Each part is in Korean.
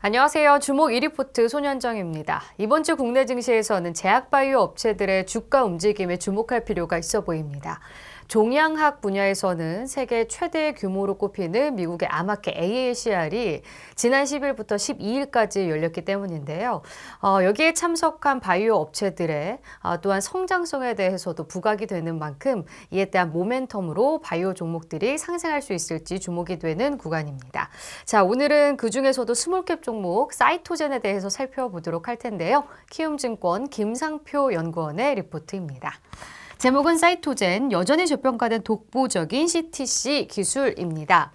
안녕하세요. 주목 1리포트 손현정입니다. 이번 주 국내 증시에서는 제약바이오 업체들의 주가 움직임에 주목할 필요가 있어 보입니다. 종양학 분야에서는 세계 최대 규모로 꼽히는 미국의 아마케 AACR이 지난 10일부터 12일까지 열렸기 때문인데요. 어, 여기에 참석한 바이오 업체들의 어, 또한 성장성에 대해서도 부각이 되는 만큼 이에 대한 모멘텀으로 바이오 종목들이 상승할 수 있을지 주목이 되는 구간입니다. 자, 오늘은 그 중에서도 스몰캡 종목 사이토젠에 대해서 살펴보도록 할 텐데요. 키움증권 김상표 연구원의 리포트입니다. 제목은 사이토젠, 여전히 저평가된 독보적인 CTC 기술입니다.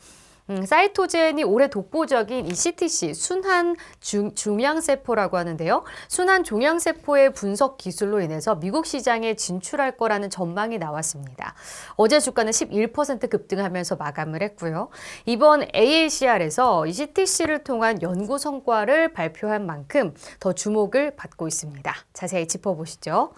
음, 사이토젠이 올해 독보적인 이 CTC 순환 중양세포라고 하는데요. 순환 종양세포의 분석 기술로 인해서 미국 시장에 진출할 거라는 전망이 나왔습니다. 어제 주가는 11% 급등하면서 마감을 했고요. 이번 AACR에서 이 CTC를 통한 연구 성과를 발표한 만큼 더 주목을 받고 있습니다. 자세히 짚어보시죠.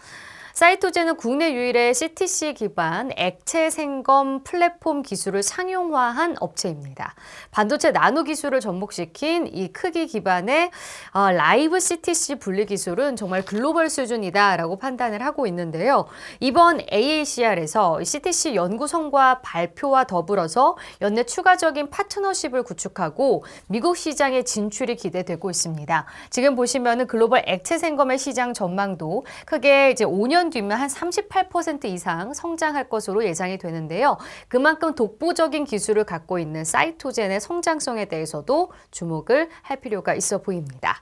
사이토제는 국내 유일의 CTC 기반 액체 생검 플랫폼 기술을 상용화한 업체입니다. 반도체 나노 기술을 접목시킨 이 크기 기반의 어, 라이브 CTC 분리 기술은 정말 글로벌 수준이다라고 판단을 하고 있는데요. 이번 AACR에서 CTC 연구 성과 발표와 더불어서 연내 추가적인 파트너십을 구축하고 미국 시장의 진출이 기대되고 있습니다. 지금 보시면 글로벌 액체 생검의 시장 전망도 크게 이제 5년 1년 뒤면 한 38% 이상 성장할 것으로 예상이 되는데요. 그만큼 독보적인 기술을 갖고 있는 사이토젠의 성장성에 대해서도 주목을 할 필요가 있어 보입니다.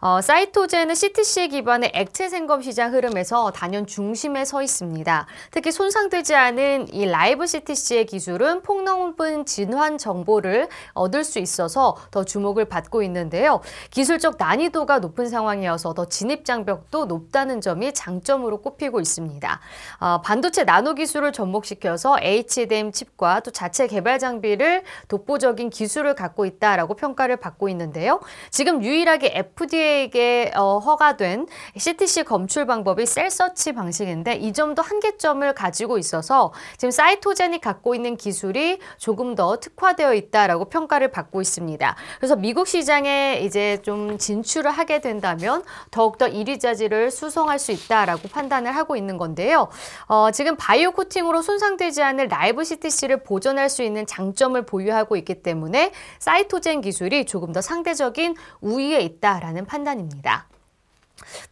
어, 사이토젠은 CTC 기반의 액체 생검 시장 흐름에서 단연 중심에 서 있습니다. 특히 손상되지 않은 이 라이브 CTC의 기술은 폭넓은 진환 정보를 얻을 수 있어서 더 주목을 받고 있는데요. 기술적 난이도가 높은 상황이어서 더 진입 장벽도 높다는 점이 장점으로 꼽히고 있습니다. 어, 반도체 나노 기술을 접목시켜서 HDM 칩과 또 자체 개발 장비를 독보적인 기술을 갖고 있다라고 평가를 받고 있는데요. 지금 유일하게 FDA c 에게 어, 허가된 CTC 검출 방법이 셀 서치 방식인데 이 점도 한계점을 가지고 있어서 지금 사이토젠이 갖고 있는 기술이 조금 더 특화되어 있다라고 평가를 받고 있습니다. 그래서 미국 시장에 이제 좀 진출을 하게 된다면 더욱더 이리 자질을 수송할수 있다라고 판단을 하고 있는 건데요. 어, 지금 바이오 코팅으로 손상되지 않을 라이브 CTC를 보존할 수 있는 장점을 보유하고 있기 때문에 사이토젠 기술이 조금 더 상대적인 우위에 있다라는 판단입 판단입니다.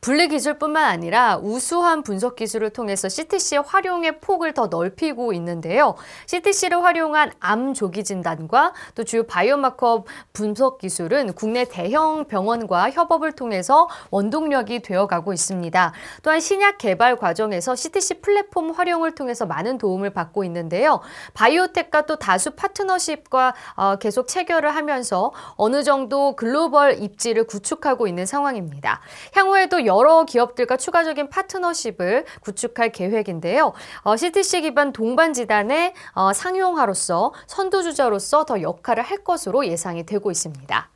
분리 기술뿐만 아니라 우수한 분석 기술을 통해서 CTC의 활용의 폭을 더 넓히고 있는데요. CTC를 활용한 암 조기 진단과 또 주요 바이오마커 분석 기술은 국내 대형 병원과 협업을 통해서 원동력이 되어가고 있습니다. 또한 신약 개발 과정에서 CTC 플랫폼 활용을 통해서 많은 도움을 받고 있는데요. 바이오텍과 또 다수 파트너십과 어, 계속 체결을 하면서 어느 정도 글로벌 입지를 구축하고 있는 상황입니다. 향후 향후에도 여러 기업들과 추가적인 파트너십을 구축할 계획인데요. 어, CTC 기반 동반지단의 어, 상용화로서 선두주자로서 더 역할을 할 것으로 예상이 되고 있습니다.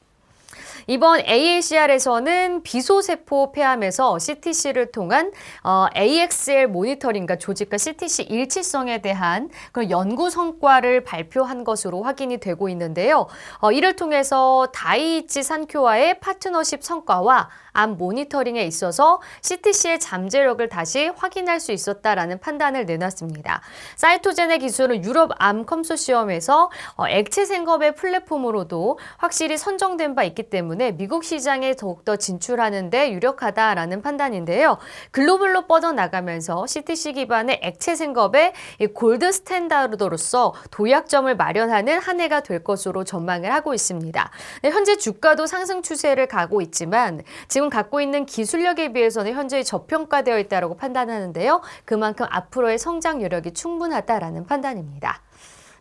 이번 AACR에서는 비소세포 폐암에서 CTC를 통한 어, AXL 모니터링과 조직과 CTC 일치성에 대한 그런 연구 성과를 발표한 것으로 확인이 되고 있는데요. 어, 이를 통해서 다이치 산쿄와의 파트너십 성과와 암 모니터링에 있어서 CTC의 잠재력을 다시 확인할 수 있었다라는 판단을 내놨습니다. 사이토젠의 기술은 유럽 암 컨소시엄에서 어, 액체 생업의 플랫폼으로도 확실히 선정된 바 있기 때문에 미국 시장에 더욱더 진출하는 데 유력하다라는 판단인데요. 글로벌로 뻗어나가면서 CTC 기반의 액체 생업의 골드 스탠다드로서 도약점을 마련하는 한 해가 될 것으로 전망을 하고 있습니다. 현재 주가도 상승 추세를 가고 있지만 지금 갖고 있는 기술력에 비해서는 현재 저평가되어 있다고 판단하는데요. 그만큼 앞으로의 성장 여력이 충분하다라는 판단입니다.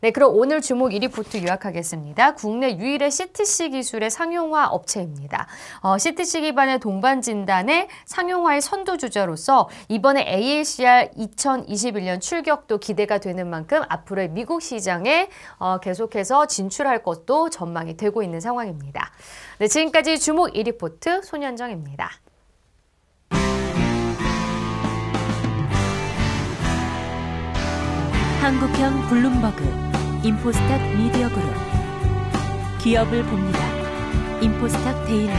네, 그럼 오늘 주목 1위부터 요약하겠습니다. 국내 유일의 CTC 기술의 상용화 업체입니다. 어, CTC 기반의 동반 진단의 상용화의 선두주자로서 이번에 a a r 2021년 출격도 기대가 되는 만큼 앞으로의 미국 시장에 어, 계속해서 진출할 것도 전망이 되고 있는 상황입니다. 네, 지금까지 주목 1위포트 손현정입니다. 한국형 블룸버그 인포스탁 미디어 그룹 기업을 봅니다. 인포스탁 데일리